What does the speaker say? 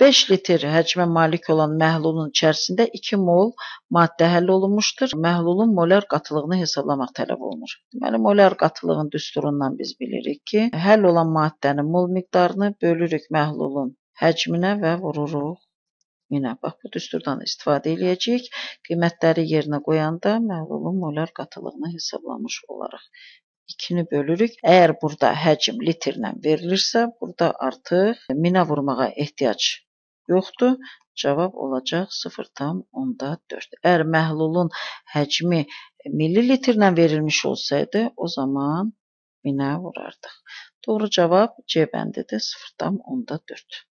5 litr həcmə malik olan məhlulun içərisində 2 mol maddə həll olunmuşdur. Məhlulun molar qatılığını hesablamaq tələb olunur. Deməli, molar qatılığın düsturundan biz bilirik ki, həll olan maddənin mol miqdarını bölürük məhlulun həcminə və vururuq minə. Bax, bu düsturdan istifadə edəcəyik. Qiymətləri yerinə qoyanda məhlulun molar qatılığını hesablamış olaraq 2-ni bölürük. Əgər burada həcm litrlə verilirsə, burada artıq minə vurmağa ehtiyac yoxdur? Cavab olacaq 0,4. Əgər məhlulun həcmi millilitrlə verilmiş olsaydı, o zaman minə vurardıq. Doğru cavab C bəndidir 0,4.